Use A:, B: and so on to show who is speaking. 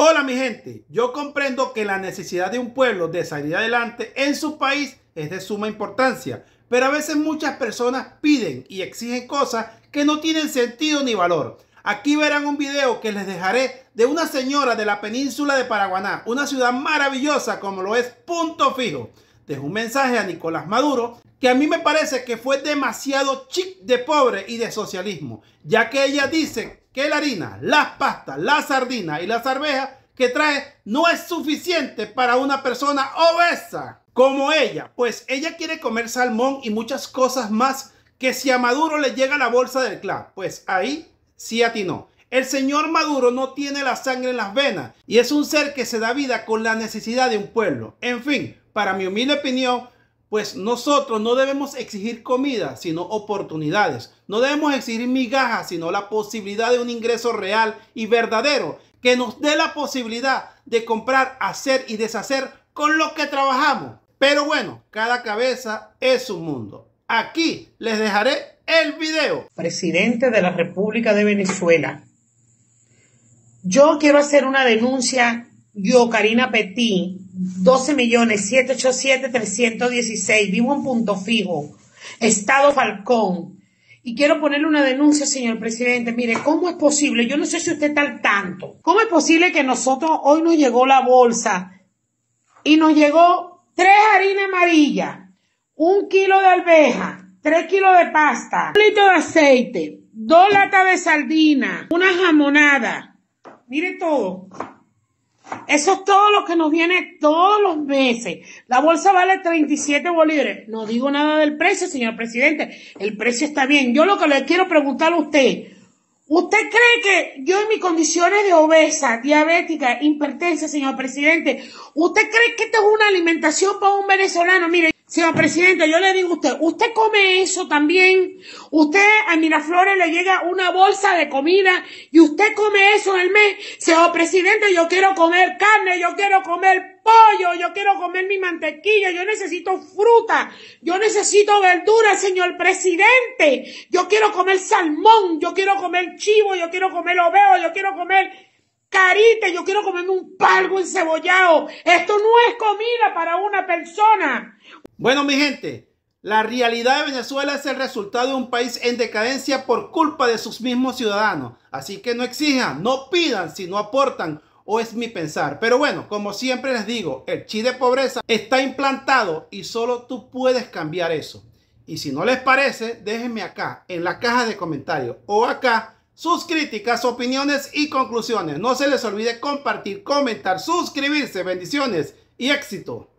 A: Hola mi gente, yo comprendo que la necesidad de un pueblo de salir adelante en su país es de suma importancia, pero a veces muchas personas piden y exigen cosas que no tienen sentido ni valor. Aquí verán un video que les dejaré de una señora de la península de Paraguaná, una ciudad maravillosa como lo es Punto Fijo. dejo un mensaje a Nicolás Maduro que a mí me parece que fue demasiado chic de pobre y de socialismo, ya que ella dice que la harina, las pastas, las sardinas y las arvejas que trae no es suficiente para una persona obesa como ella, pues ella quiere comer salmón y muchas cosas más que si a Maduro le llega la bolsa del club pues ahí sí atinó. El señor Maduro no tiene la sangre en las venas y es un ser que se da vida con la necesidad de un pueblo. En fin, para mi humilde opinión, pues nosotros no debemos exigir comida, sino oportunidades. No debemos exigir migajas, sino la posibilidad de un ingreso real y verdadero que nos dé la posibilidad de comprar, hacer y deshacer con lo que trabajamos. Pero bueno, cada cabeza es un mundo. Aquí les dejaré el video.
B: Presidente de la República de Venezuela, yo quiero hacer una denuncia yo, Karina Petit, 12 millones, 787, 316. Vivo en Punto Fijo, Estado Falcón. Y quiero ponerle una denuncia, señor presidente. Mire, ¿cómo es posible? Yo no sé si usted está al tanto. ¿Cómo es posible que nosotros hoy nos llegó la bolsa y nos llegó tres harinas amarillas, un kilo de alveja, tres kilos de pasta, un litro de aceite, dos latas de sardina, una jamonada? Mire todo. Eso es todo lo que nos viene todos los meses. La bolsa vale 37 bolívares. No digo nada del precio, señor presidente. El precio está bien. Yo lo que le quiero preguntar a usted. ¿Usted cree que yo en mis condiciones de obesa, diabética, hipertensa, señor presidente, usted cree que esto es una alimentación para un venezolano? Mire, Señor presidente, yo le digo a usted, usted come eso también. Usted a Miraflores le llega una bolsa de comida y usted come eso en el mes. Señor presidente, yo quiero comer carne, yo quiero comer pollo, yo quiero comer mi mantequilla, yo necesito fruta, yo necesito verdura, señor presidente. Yo quiero comer salmón, yo quiero comer chivo, yo quiero comer oveo, yo quiero comer carite, yo quiero comerme un palgo encebollado. Esto no es comida para una persona.
A: Bueno, mi gente, la realidad de Venezuela es el resultado de un país en decadencia por culpa de sus mismos ciudadanos. Así que no exijan, no pidan si no aportan, o es mi pensar. Pero bueno, como siempre les digo, el chi de pobreza está implantado y solo tú puedes cambiar eso. Y si no les parece, déjenme acá en la caja de comentarios o acá sus críticas, opiniones y conclusiones. No se les olvide compartir, comentar, suscribirse. Bendiciones y éxito.